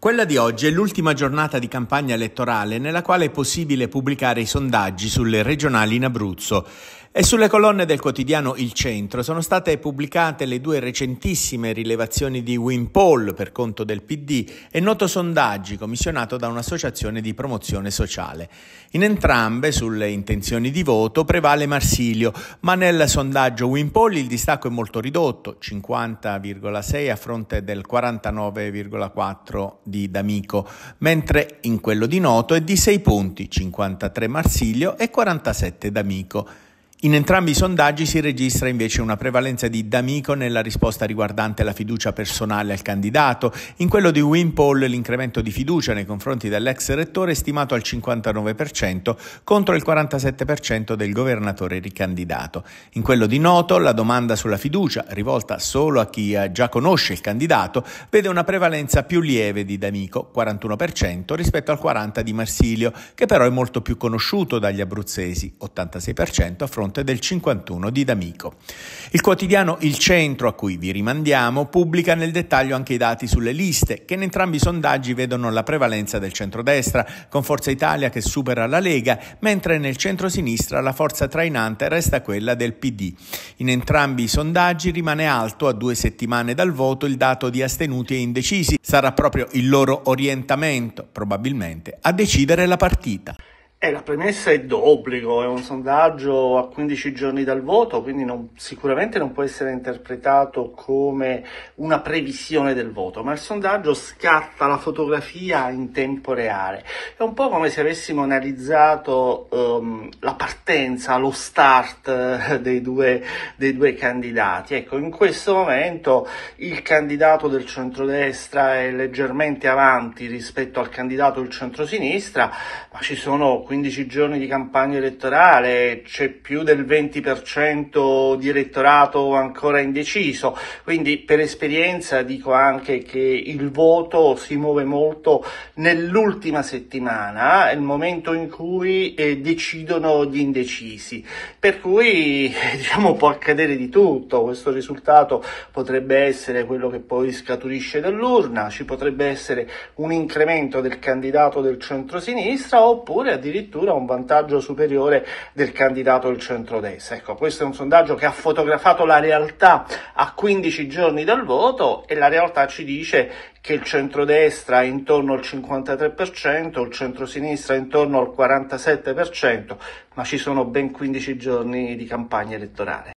Quella di oggi è l'ultima giornata di campagna elettorale nella quale è possibile pubblicare i sondaggi sulle regionali in Abruzzo. E sulle colonne del quotidiano Il Centro sono state pubblicate le due recentissime rilevazioni di Wimpol per conto del PD e Noto Sondaggi commissionato da un'associazione di promozione sociale. In entrambe sulle intenzioni di voto prevale Marsilio, ma nel sondaggio Wimpol il distacco è molto ridotto, 50,6 a fronte del 49,4 di D'Amico, mentre in quello di Noto è di 6 punti, 53 Marsilio e 47 D'Amico. In entrambi i sondaggi si registra invece una prevalenza di D'Amico nella risposta riguardante la fiducia personale al candidato, in quello di Wimpole l'incremento di fiducia nei confronti dell'ex rettore è stimato al 59% contro il 47% del governatore ricandidato. In quello di Noto la domanda sulla fiducia, rivolta solo a chi già conosce il candidato, vede una prevalenza più lieve di D'Amico, 41% rispetto al 40% di Marsilio, che però è molto più conosciuto dagli abruzzesi, 86% a fronte fronte del 51 di D'Amico. Il quotidiano Il Centro, a cui vi rimandiamo, pubblica nel dettaglio anche i dati sulle liste, che in entrambi i sondaggi vedono la prevalenza del centrodestra, con Forza Italia che supera la Lega, mentre nel centro-sinistra la forza trainante resta quella del PD. In entrambi i sondaggi rimane alto a due settimane dal voto il dato di astenuti e indecisi. Sarà proprio il loro orientamento, probabilmente, a decidere la partita. Eh, la premessa è d'obbligo, è un sondaggio a 15 giorni dal voto, quindi non, sicuramente non può essere interpretato come una previsione del voto, ma il sondaggio scatta la fotografia in tempo reale. È un po' come se avessimo analizzato um, la partenza, lo start eh, dei due, dei due candidati. Ecco, in questo momento il candidato del centrodestra è leggermente avanti rispetto al candidato del centrosinistra, ma ci sono 15 giorni di campagna elettorale, c'è più del 20% di elettorato ancora indeciso, quindi per esperienza dico anche che il voto si muove molto nell'ultima settimana, il momento in cui eh, decidono gli indecisi, per cui diciamo può accadere di tutto, questo risultato potrebbe essere quello che poi scaturisce dall'urna, ci potrebbe essere un incremento del candidato del centrosinistra oppure addirittura addirittura un vantaggio superiore del candidato del centrodestra. Ecco, questo è un sondaggio che ha fotografato la realtà a 15 giorni dal voto e la realtà ci dice che il centrodestra è intorno al 53%, il centrosinistra è intorno al 47%, ma ci sono ben 15 giorni di campagna elettorale.